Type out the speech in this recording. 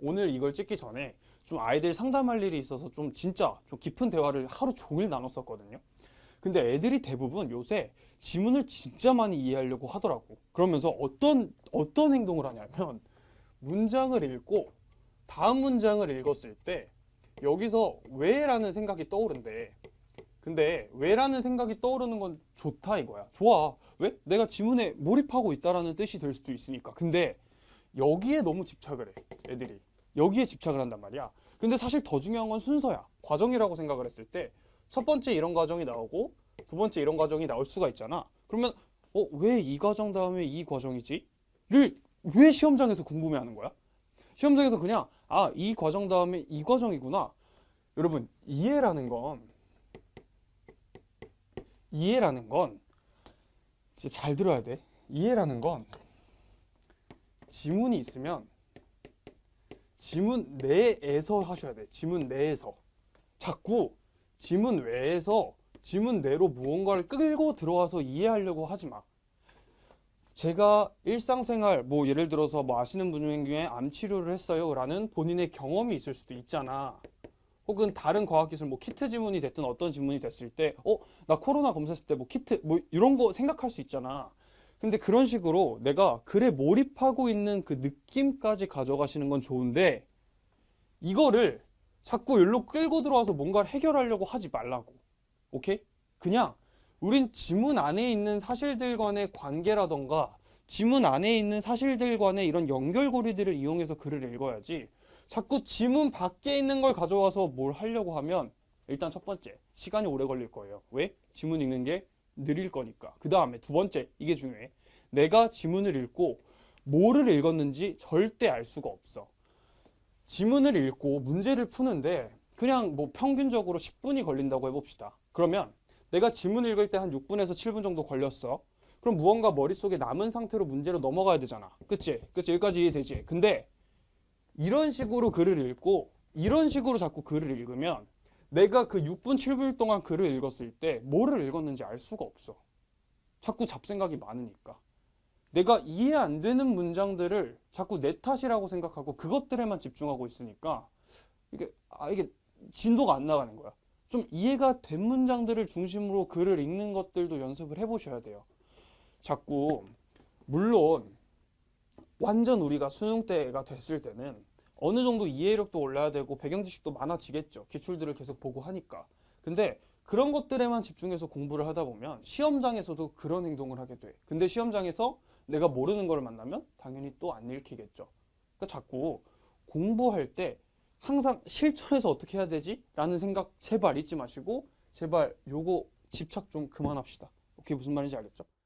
오늘 이걸 찍기 전에 좀 아이들 상담할 일이 있어서 좀 진짜 좀 깊은 대화를 하루 종일 나눴었거든요. 근데 애들이 대부분 요새 지문을 진짜 많이 이해하려고 하더라고. 그러면서 어떤 어떤 행동을 하냐면 문장을 읽고 다음 문장을 읽었을 때 여기서 왜라는 생각이 떠오른대. 근데 왜라는 생각이 떠오르는 건 좋다 이거야. 좋아. 왜? 내가 지문에 몰입하고 있다라는 뜻이 될 수도 있으니까. 근데 여기에 너무 집착을 해. 애들이. 여기에 집착을 한단 말이야. 근데 사실 더 중요한 건 순서야. 과정이라고 생각을 했을 때 첫 번째 이런 과정이 나오고 두 번째 이런 과정이 나올 수가 있잖아. 그러면 어, 왜 이 과정 다음에 이 과정이지? 를 왜 시험장에서 궁금해하는 거야? 시험장에서 그냥 아, 이 과정 다음에 이 과정이구나. 여러분, 이해라는 건 이해라는 건 진짜 잘 들어야 돼. 이해라는 건 지문이 있으면 지문 내에서 하셔야 돼. 지문 내에서. 자꾸 지문 외에서 지문 내로 무언가를 끌고 들어와서 이해하려고 하지 마. 제가 일상생활 뭐 예를 들어서 뭐 아시는 분 중에 암 치료를 했어요 라는 본인의 경험이 있을 수도 있잖아 혹은 다른 과학기술 뭐 키트 지문이 됐든 어떤 지문이 됐을 때어 나 코로나 검사했을 때 뭐 키트 뭐 이런 거 생각할 수 있잖아 근데 그런 식으로 내가 글에 몰입하고 있는 그 느낌까지 가져가시는 건 좋은데 이거를 자꾸 일로 끌고 들어와서 뭔가를 해결하려고 하지 말라고 오케이? 그냥 우린 지문 안에 있는 사실들 간의 관계라던가 지문 안에 있는 사실들 간의 이런 연결고리들을 이용해서 글을 읽어야지 자꾸 지문 밖에 있는 걸 가져와서 뭘 하려고 하면 일단 첫 번째 시간이 오래 걸릴 거예요 왜? 지문 읽는 게 느릴 거니까. 그 다음에 두 번째, 이게 중요해. 내가 지문을 읽고 뭐를 읽었는지 절대 알 수가 없어. 지문을 읽고 문제를 푸는데 그냥 뭐 평균적으로 10분이 걸린다고 해봅시다. 그러면 내가 지문 읽을 때 한 6분에서 7분 정도 걸렸어. 그럼 무언가 머릿속에 남은 상태로 문제로 넘어가야 되잖아. 그치? 그치? 여기까지 되지. 근데 이런 식으로 글을 읽고 이런 식으로 자꾸 글을 읽으면 내가 그 6분, 7분 동안 글을 읽었을 때 뭐를 읽었는지 알 수가 없어. 자꾸 잡생각이 많으니까. 내가 이해 안 되는 문장들을 자꾸 내 탓이라고 생각하고 그것들에만 집중하고 있으니까 이게 아 이게 진도가 안 나가는 거야. 좀 이해가 된 문장들을 중심으로 글을 읽는 것들도 연습을 해 보셔야 돼요. 자꾸 물론 완전 우리가 수능 때가 됐을 때는 어느 정도 이해력도 올라야 되고 배경 지식도 많아지겠죠. 기출들을 계속 보고 하니까. 근데 그런 것들에만 집중해서 공부를 하다 보면 시험장에서도 그런 행동을 하게 돼. 근데 시험장에서 내가 모르는 걸 만나면 당연히 또 안 읽히겠죠. 그러니까 자꾸 공부할 때 항상 실천해서 어떻게 해야 되지? 라는 생각 제발 잊지 마시고 제발 요거 집착 좀 그만합시다. 오케 무슨 말인지 알겠죠?